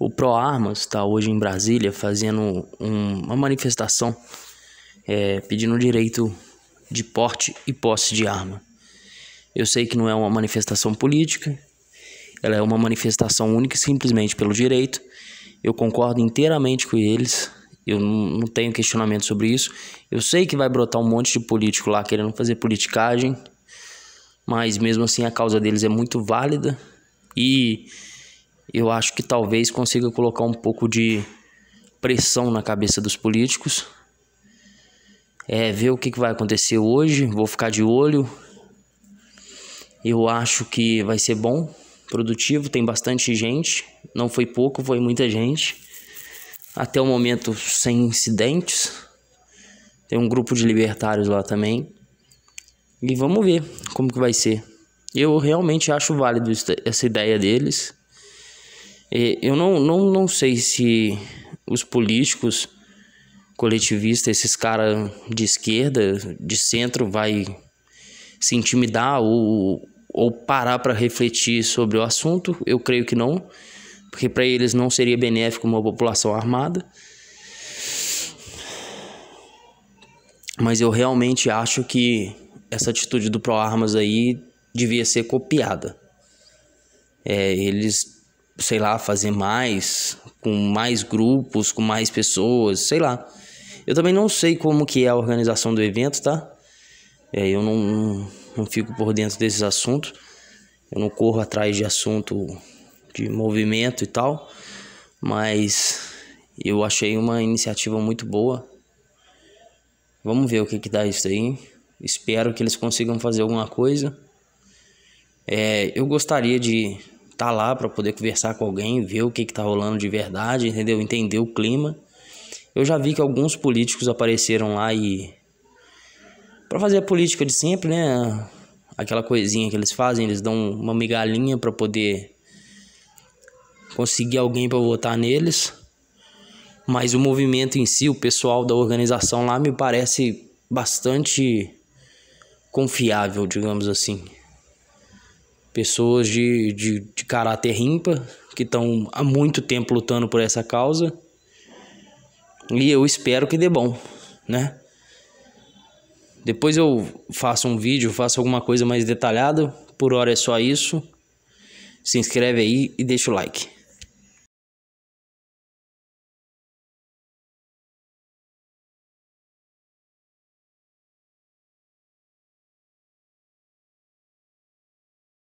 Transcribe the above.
O ProArmas está hoje em Brasília fazendo um, uma manifestação é, pedindo o direito de porte e posse de arma. Eu sei que não é uma manifestação política, ela é uma manifestação única e simplesmente pelo direito. Eu concordo inteiramente com eles, eu não, não tenho questionamento sobre isso. Eu sei que vai brotar um monte de político lá querendo fazer politicagem, mas mesmo assim a causa deles é muito válida e eu acho que talvez consiga colocar um pouco de pressão na cabeça dos políticos. É, ver o que, que vai acontecer hoje, vou ficar de olho. Eu acho que vai ser bom, produtivo, tem bastante gente, não foi pouco, foi muita gente. Até o momento sem incidentes. Tem um grupo de libertários lá também. E vamos ver como que vai ser. Eu realmente acho válido essa ideia deles. É, eu não, não, não sei se os políticos coletivistas, esses caras de esquerda, de centro, vai se intimidar ou, ou parar para refletir sobre o assunto. Eu creio que não, porque para eles não seria benéfico uma população armada. Mas eu realmente acho que essa atitude do ProArmas aí devia ser copiada. É, eles sei lá, fazer mais, com mais grupos, com mais pessoas, sei lá. Eu também não sei como que é a organização do evento, tá? É, eu não, não, fico por dentro desses assuntos. Eu não corro atrás de assunto de movimento e tal, mas eu achei uma iniciativa muito boa. Vamos ver o que, que dá isso aí. Espero que eles consigam fazer alguma coisa. É, eu gostaria de tá lá para poder conversar com alguém, ver o que que tá rolando de verdade, entendeu? Entender o clima. Eu já vi que alguns políticos apareceram lá e para fazer a política de sempre, né? Aquela coisinha que eles fazem, eles dão uma migalhinha para poder conseguir alguém para votar neles. Mas o movimento em si, o pessoal da organização lá me parece bastante confiável, digamos assim pessoas de, de, de caráter ímpar, que estão há muito tempo lutando por essa causa. E eu espero que dê bom, né? Depois eu faço um vídeo, faço alguma coisa mais detalhada. Por hora é só isso. Se inscreve aí e deixa o like.